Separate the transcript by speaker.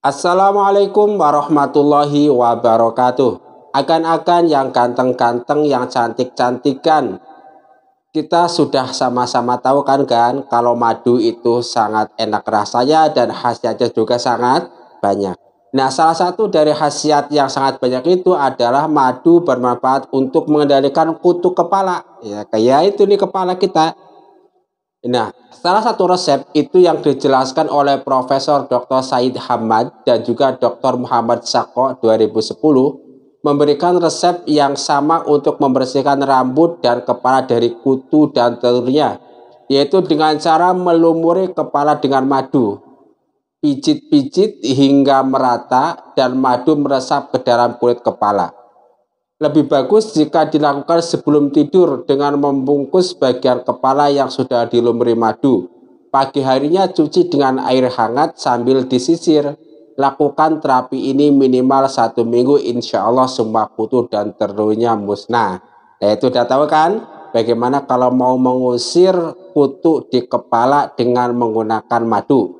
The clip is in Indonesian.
Speaker 1: Assalamualaikum warahmatullahi wabarakatuh. Akan-akan yang ganteng-ganteng, yang cantik-cantikan. Kita sudah sama-sama tahu kan kan kalau madu itu sangat enak rasanya dan khasiatnya juga sangat banyak. Nah, salah satu dari khasiat yang sangat banyak itu adalah madu bermanfaat untuk mengendalikan kutu kepala. Ya, kayak itu nih kepala kita. Nah, salah satu resep itu yang dijelaskan oleh Profesor Dr. Said Hamad dan juga Dr. Muhammad Sako 2010 memberikan resep yang sama untuk membersihkan rambut dan kepala dari kutu dan telurnya, yaitu dengan cara melumuri kepala dengan madu. Pijit-pijit hingga merata dan madu meresap ke dalam kulit kepala. Lebih bagus jika dilakukan sebelum tidur dengan membungkus bagian kepala yang sudah dilumuri madu. Pagi harinya cuci dengan air hangat sambil disisir. Lakukan terapi ini minimal satu minggu insya Allah semua kutu dan terunya musnah. Nah itu udah tahu kan? Bagaimana kalau mau mengusir kutu di kepala dengan menggunakan madu?